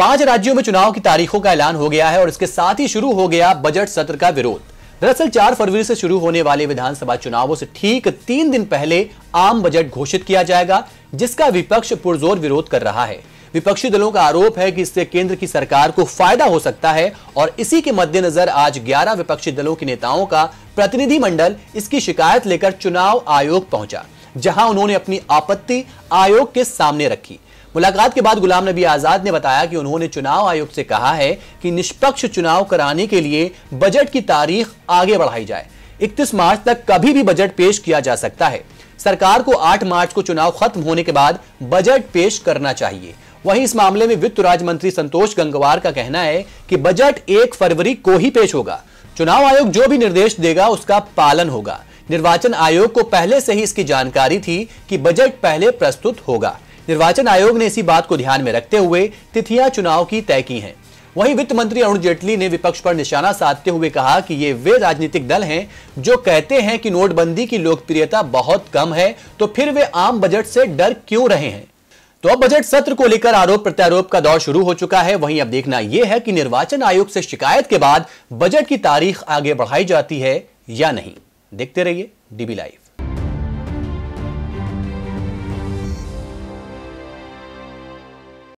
पांच राज्यों में चुनाव की तारीखों का ऐलान हो गया है और इसके साथ ही शुरू हो गया बजट सत्र का विरोध दरअसल चार फरवरी से शुरू होने वाले विधानसभा चुनावों से ठीक तीन दिन पहले आम बजट घोषित किया जाएगा जिसका विपक्ष पुरजोर विरोध कर रहा है विपक्षी दलों का आरोप है कि इससे केंद्र की सरकार को फायदा हो सकता है और इसी के मद्देनजर आज 11 विपक्षी दलों के नेताओं का प्रतिनिधिमंडल इसकी शिकायत लेकर चुनाव आयोग पहुंचा जहां उन्होंने अपनी आपत्ति आयोग के सामने रखी मुलाकात के बाद गुलाम नबी आजाद ने बताया कि उन्होंने चुनाव आयोग से कहा है कि निष्पक्ष चुनाव कराने के लिए बजट की तारीख आगे बढ़ाई जाए इकतीस मार्च तक कभी भी बजट पेश किया जा सकता है सरकार को 8 मार्च को चुनाव खत्म होने के बाद बजट पेश करना चाहिए वहीं इस मामले में वित्त राज्य मंत्री संतोष गंगवार का कहना है कि बजट एक फरवरी को ही पेश होगा चुनाव आयोग जो भी निर्देश देगा उसका पालन होगा निर्वाचन आयोग को पहले से ही इसकी जानकारी थी कि बजट पहले प्रस्तुत होगा निर्वाचन आयोग ने इसी बात को ध्यान में रखते हुए तिथियां चुनाव की तय की हैं वहीं वित्त मंत्री अरुण जेटली ने विपक्ष पर निशाना साधते हुए कहा कि ये वे राजनीतिक दल हैं जो कहते हैं कि नोटबंदी की लोकप्रियता बहुत कम है तो फिर वे आम बजट से डर क्यों रहे हैं तो अब बजट सत्र को लेकर आरोप प्रत्यारोप का दौर शुरू हो चुका है वहीं अब देखना यह है कि निर्वाचन आयोग से शिकायत के बाद बजट की तारीख आगे बढ़ाई जाती है या नहीं देखते रहिए डीबी लाइव